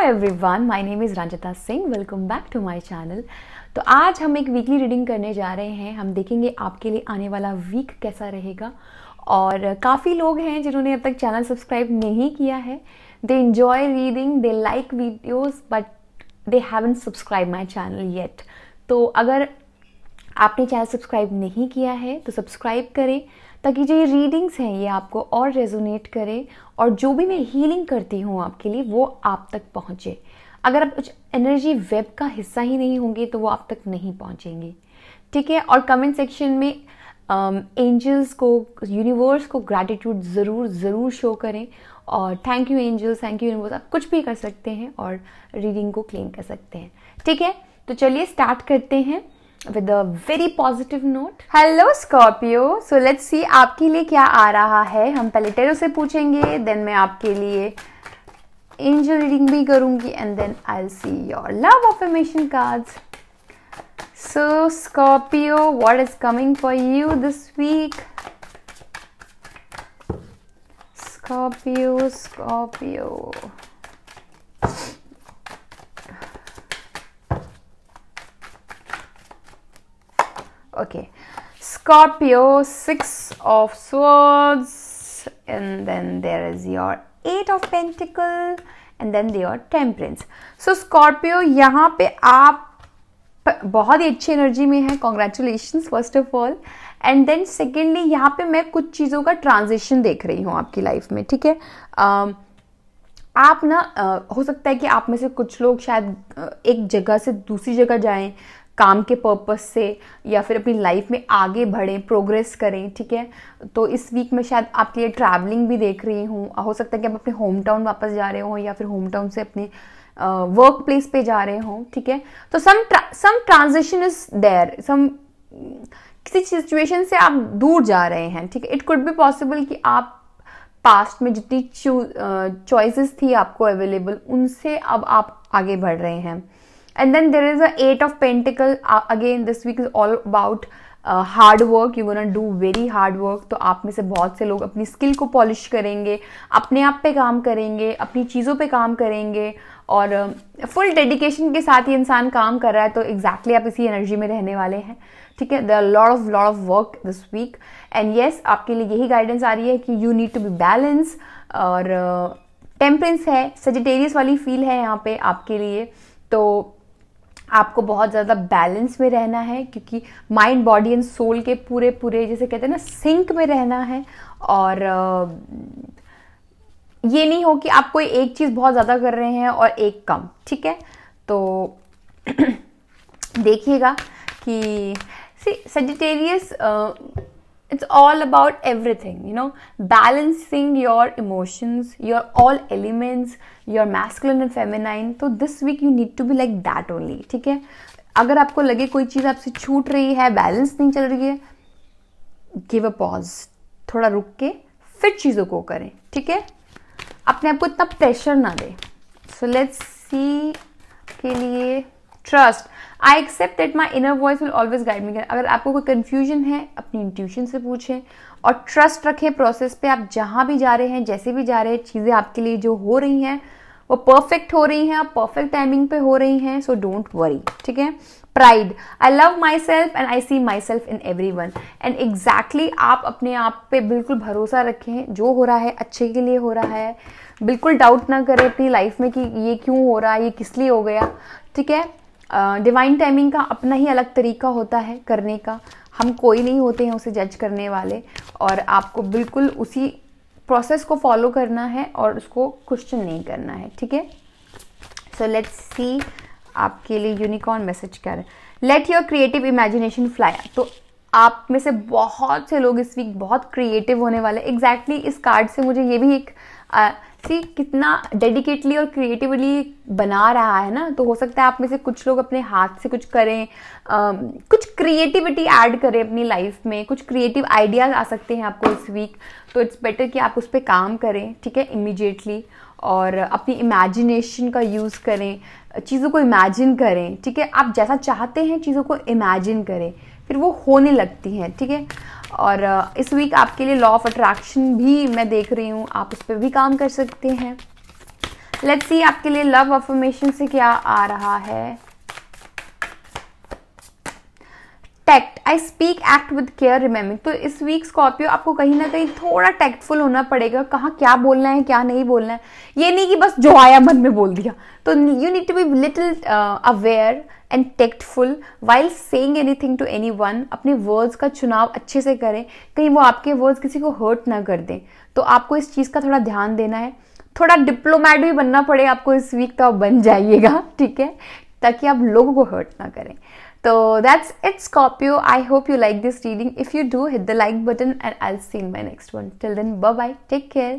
Hi everyone my name is Ranjita Singh welcome back to my channel तो आज हम एक वीकली रीडिंग करने जा रहे हैं हम देखेंगे आपके लिए आने वाला वीक कैसा रहेगा और काफ़ी लोग हैं जिन्होंने अब तक चैनल सब्सक्राइब नहीं किया है they enjoy reading they like videos but they haven't subscribe my channel yet तो अगर आपने चैनल सब्सक्राइब नहीं किया है तो सब्सक्राइब करें ताकि जो ये रीडिंग्स हैं ये आपको और रेजोनेट करे और जो भी मैं हीलिंग करती हूँ आपके लिए वो आप तक पहुँचे अगर आप कुछ एनर्जी वेब का हिस्सा ही नहीं होंगे तो वो आप तक नहीं पहुँचेंगे ठीक है और कमेंट सेक्शन में एंजल्स um, को यूनिवर्स को ग्रैटिट्यूड ज़रूर ज़रूर शो करें और thank you angels thank you universe आप कुछ भी कर सकते हैं और रीडिंग को क्लेम कर सकते हैं ठीक है तो चलिए स्टार्ट करते हैं with a very positive note hello Scorpio so let's see आपके लिए क्या आ रहा है हम पहले टेरो से पूछेंगे देन मैं आपके लिए एंजल रीडिंग भी करूंगी and then I see your love affirmation cards so Scorpio what is coming for you this week Scorpio Scorpio okay scorpio six of swords and then there is your eight of pentacle and then they are temperance so scorpio यहाँ पे आप बहुत ही अच्छी energy में है congratulation first of all and then secondly यहाँ पे मैं कुछ चीज़ों का ट्रांजिशन देख रही हूँ आपकी लाइफ में ठीक है uh, आप ना uh, हो सकता है कि आप में से कुछ लोग शायद uh, एक जगह से दूसरी जगह जाएं काम के पर्पस से या फिर अपनी लाइफ में आगे बढ़ें प्रोग्रेस करें ठीक है तो इस वीक में शायद आपके लिए ट्रैवलिंग भी देख रही हूँ हो सकता है कि आप अपने होम टाउन वापस जा रहे हो या फिर होम टाउन से अपने वर्क प्लेस पे जा रहे हो ठीक है तो some some transition is there some किसी सिचुएशन से आप दूर जा रहे हैं ठीक है इट कुड बी पॉसिबल कि आप पास्ट में जितनी चॉइसेस थी आपको अवेलेबल उनसे अब आप आगे बढ़ रहे हैं and then there is a eight of pentacle uh, again this week is all about hard work you want do very hard work तो आप में से बहुत से लोग अपनी स्किल को पॉलिश करेंगे अपने आप पे काम करेंगे अपनी चीज़ों पे काम करेंगे और फुल uh, डेडिकेशन के साथ ही इंसान काम कर रहा है तो एग्जैक्टली exactly आप इसी एनर्जी में रहने वाले हैं ठीक है the lord of lord of work this week and yes आपके लिए यही गाइडेंस आ रही है कि you need to be balance और टेम्परेंस uh, है सजिटेरियस वाली फील है यहाँ पे आपके लिए तो आपको बहुत ज़्यादा बैलेंस में रहना है क्योंकि माइंड बॉडी एंड सोल के पूरे पूरे जैसे कहते हैं ना सिंक में रहना है और ये नहीं हो कि आप कोई एक चीज़ बहुत ज़्यादा कर रहे हैं और एक कम ठीक है तो देखिएगा कि see Sagittarius it's all about everything you know balancing your emotions your all elements your masculine and feminine तो this week you need to be like that only ठीक है अगर आपको लगे कोई चीज़ आपसे छूट रही है बैलेंस नहीं चल रही है गिव अ पॉज थोड़ा रुक के फिर चीज़ों को करें ठीक है अपने आप को इतना प्रेशर ना दें सो लेट्स सी के लिए trust I accept that my inner voice will always guide me अगर आपको कोई कन्फ्यूजन है अपनी इंट्यूशन से पूछें और ट्रस्ट रखें प्रोसेस पे आप जहाँ भी जा रहे हैं जैसे भी जा रहे हैं चीज़ें आपके लिए जो हो रही हैं वो परफेक्ट हो रही हैं और परफेक्ट टाइमिंग पे हो रही हैं सो डोंट वरी ठीक है pride I love myself and I see myself in everyone and exactly आप अपने आप पे बिल्कुल भरोसा रखें जो हो रहा है अच्छे के लिए हो रहा है बिल्कुल डाउट ना करें अपनी लाइफ में कि ये क्यों हो रहा है ये किस लिए हो गया ठीक है डिवाइन टाइमिंग का अपना ही अलग तरीका होता है करने का हम कोई नहीं होते हैं उसे जज करने वाले और आपको बिल्कुल उसी प्रोसेस को फॉलो करना है और उसको क्वेश्चन नहीं करना है ठीक है सो लेट्स सी आपके लिए यूनिकॉर्न मैसेज क्या है let your creative imagination fly तो आप में से बहुत से लोग इस वीक बहुत क्रिएटिव होने वाले एग्जैक्टली exactly इस कार्ड से मुझे ये भी एक सी कितना डेडिकेटली और क्रिएटिवली बना रहा है ना तो हो सकता है आप में से कुछ लोग अपने हाथ से कुछ करें आ, कुछ क्रिएटिविटी ऐड करें अपनी लाइफ में कुछ क्रिएटिव आइडियाज़ आ सकते हैं आपको इस वीक तो इट्स बेटर कि आप उस पर काम करें ठीक है इमिडिएटली और अपनी इमेजिनेशन का यूज़ करें चीज़ों को इमेजिन करें ठीक है आप जैसा चाहते हैं चीज़ों को इमेजिन करें फिर वो होने लगती हैं ठीक है थीके? और इस वीक आपके लिए लॉ ऑफ अट्रैक्शन भी मैं देख रही हूँ आप उस पर भी काम कर सकते हैं लेट्स सी आपके लिए लव अफर्मेशन से क्या आ रहा है I speak act with care remembering तो इस वीक स्कॉर्पियो आपको कहीं ना कहीं थोड़ा टैक्टफुल होना पड़ेगा कहाँ क्या बोलना है क्या नहीं बोलना है ये नहीं कि बस जो आया मन में बोल दिया तो you need to be little aware and tactful while anything to anyone अपने वर्ड्स का चुनाव अच्छे से करें कहीं वो आपके वर्ड्स किसी को हर्ट ना कर दें तो आपको इस चीज़ का थोड़ा ध्यान देना है थोड़ा डिप्लोमैट भी बनना पड़ेगा आपको इस वीक तो आप बन जाइएगा ठीक है ताकि आप लोगों को हर्ट ना करें So that's it, Scorpio. I hope you like this reading. If you do, hit the like button and I'll see you in my next one. Till then, bye bye. Take care.